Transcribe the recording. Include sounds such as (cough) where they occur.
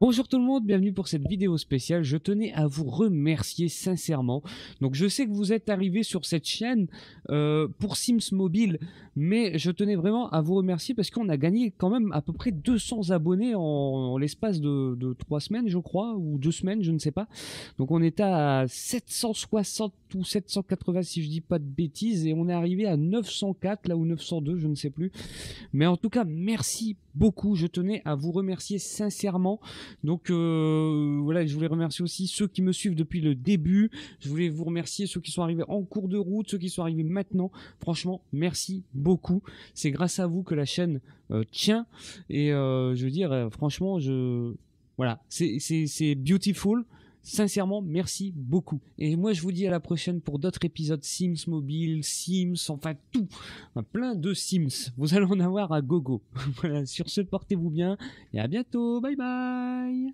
Bonjour tout le monde, bienvenue pour cette vidéo spéciale. Je tenais à vous remercier sincèrement. Donc je sais que vous êtes arrivé sur cette chaîne euh, pour Sims Mobile, mais je tenais vraiment à vous remercier parce qu'on a gagné quand même à peu près 200 abonnés en, l'espace de, de 3 semaines je crois, ou 2 semaines, je ne sais pas. Donc on est à 760 ou 780 si je dis pas de bêtises et on est arrivé à 904 là ou 902 je ne sais plus mais en tout cas merci beaucoup je tenais à vous remercier sincèrement donc euh, voilà je voulais remercier aussi ceux qui me suivent depuis le début je voulais vous remercier ceux qui sont arrivés en cours de route ceux qui sont arrivés maintenant franchement merci beaucoup c'est grâce à vous que la chaîne euh, tient et euh, je veux dire franchement je voilà c'est beautiful Sincèrement, merci beaucoup. Et moi, je vous dis à la prochaine pour d'autres épisodes Sims mobile, Sims, enfin tout. Plein de Sims. Vous allez en avoir à gogo. (laughs) voilà, sur ce, portez-vous bien et à bientôt. Bye bye.